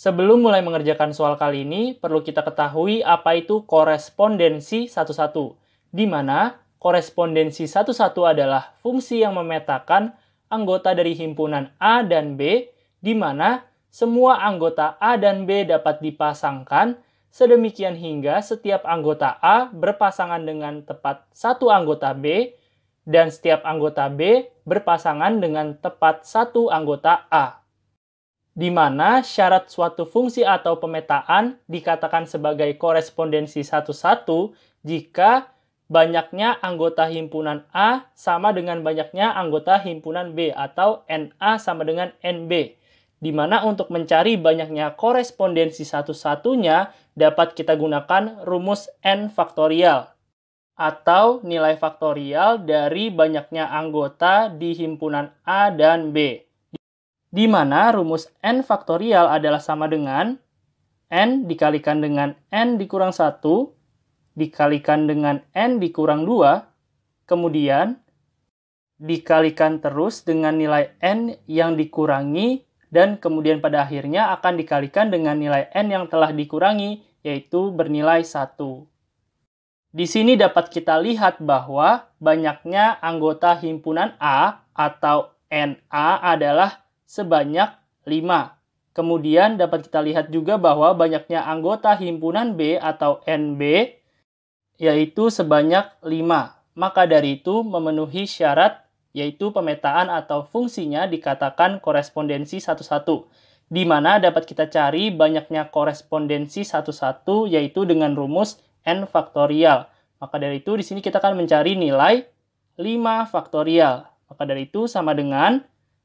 Sebelum mulai mengerjakan soal kali ini, perlu kita ketahui apa itu korespondensi satu-satu, di mana korespondensi satu-satu adalah fungsi yang memetakan anggota dari himpunan A dan B, di mana semua anggota A dan B dapat dipasangkan sedemikian hingga setiap anggota A berpasangan dengan tepat satu anggota B, dan setiap anggota B berpasangan dengan tepat satu anggota A di mana syarat suatu fungsi atau pemetaan dikatakan sebagai korespondensi satu-satu jika banyaknya anggota himpunan A sama dengan banyaknya anggota himpunan B atau NA sama dengan NB. Di mana untuk mencari banyaknya korespondensi satu-satunya dapat kita gunakan rumus N faktorial atau nilai faktorial dari banyaknya anggota di himpunan A dan B di mana rumus n faktorial adalah sama dengan n dikalikan dengan n dikurang 1, dikalikan dengan n dikurang 2, kemudian dikalikan terus dengan nilai n yang dikurangi, dan kemudian pada akhirnya akan dikalikan dengan nilai n yang telah dikurangi, yaitu bernilai 1. Di sini dapat kita lihat bahwa banyaknya anggota himpunan A atau NA adalah sebanyak 5. Kemudian dapat kita lihat juga bahwa banyaknya anggota himpunan B atau NB yaitu sebanyak 5. Maka dari itu memenuhi syarat yaitu pemetaan atau fungsinya dikatakan korespondensi satu-satu, di mana dapat kita cari banyaknya korespondensi satu-satu yaitu dengan rumus n faktorial. Maka dari itu di sini kita akan mencari nilai 5 faktorial. Maka dari itu sama dengan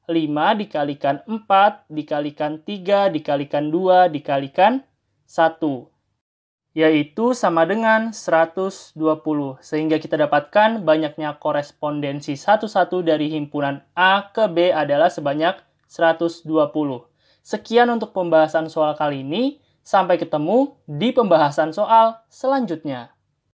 5 dikalikan 4 dikalikan 3 dikalikan 2 dikalikan 1 yaitu sama dengan 120 sehingga kita dapatkan banyaknya korespondensi satu-satu dari himpunan A ke B adalah sebanyak 120. Sekian untuk pembahasan soal kali ini, sampai ketemu di pembahasan soal selanjutnya.